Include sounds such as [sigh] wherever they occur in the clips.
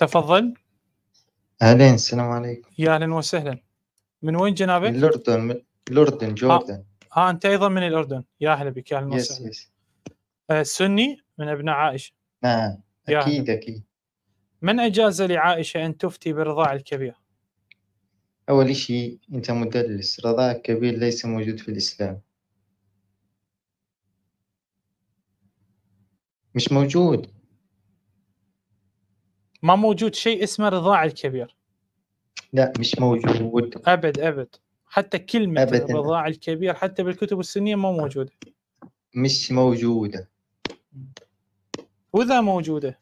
تفضل اهلين السلام عليكم يا اهلا وسهلا من وين جنابك؟ من الاردن من الاردن آه، جوردن ها. آه انت ايضا من الاردن يا اهلا بك يا اهلا وسهلا يس يس. آه، سني من ابناء عائشه نعم اكيد اكيد من اجاز لعائشه ان تفتي برضاع الكبير؟ اول شيء انت مدلس رضاع الكبير ليس موجود في الاسلام مش موجود ما موجود شيء اسمه رضاع الكبير لا مش موجود ابد ابد حتى كلمه أبداً. الرضاع الكبير حتى بالكتب السنيه ما موجوده مش موجوده واذا موجوده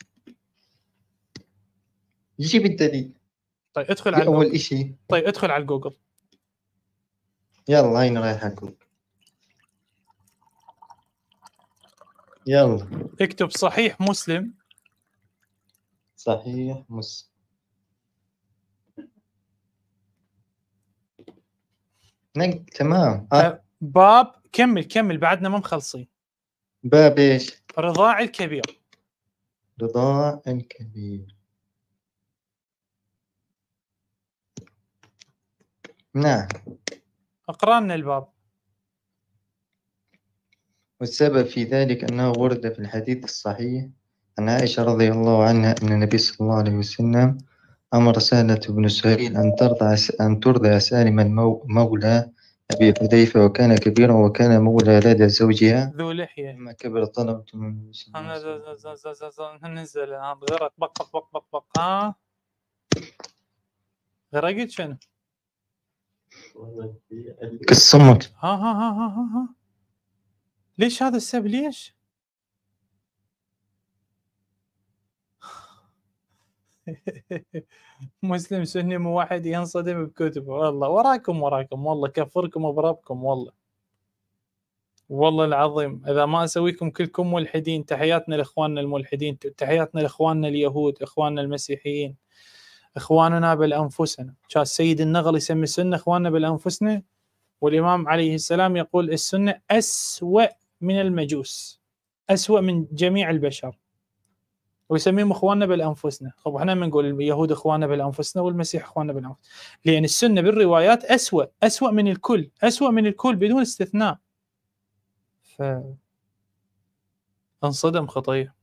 جيب الدليل طيب ادخل على اول شيء طيب ادخل على جوجل يلا هين رايح على جوجل يلا اكتب صحيح مسلم صحيح مس نقد تمام آه. باب كمل كمل بعدنا ما مخلصين باب ايش؟ رضاع الكبير رضاع الكبير نعم اقرا لنا الباب والسبب في ذلك أنه ورد في الحديث الصحيح عن عائشة رضي الله عنها أن النبي صلى الله عليه وسلم أمر سهلة بن سهيل أن ترضع أن ترضع سالما مولى أبي حذيفة وكان كبيرا وكان مولى لدى زوجها ذو لحية لما كبر طلبة من نزل آه، غرق بق بق بق بق بق ها آه. غرقت شنو؟ كالصمت ها آه، ها ها ها ها ليش هذا السبب ليش؟ [laughs] مسلم سني موحد ينصدم بكتبه والله وراكم وراكم والله كفركم وبربكم والله والله العظيم اذا ما اسويكم كلكم ملحدين تحياتنا لاخواننا الملحدين تحياتنا لاخواننا اليهود اخواننا المسيحيين اخواننا بالانفسنا كان السيد النغل يسمي السنه اخواننا بالانفسنا والامام عليه السلام يقول السنه اسوا من المجوس اسوا من جميع البشر ويسميهم اخواننا بالانفسنا، طب احنا ما نقول اليهود اخواننا بالانفسنا والمسيح اخواننا بالانفسنا، لان السنه بالروايات اسوء، اسوء من الكل، اسوء من الكل بدون استثناء. ف انصدم خطيه.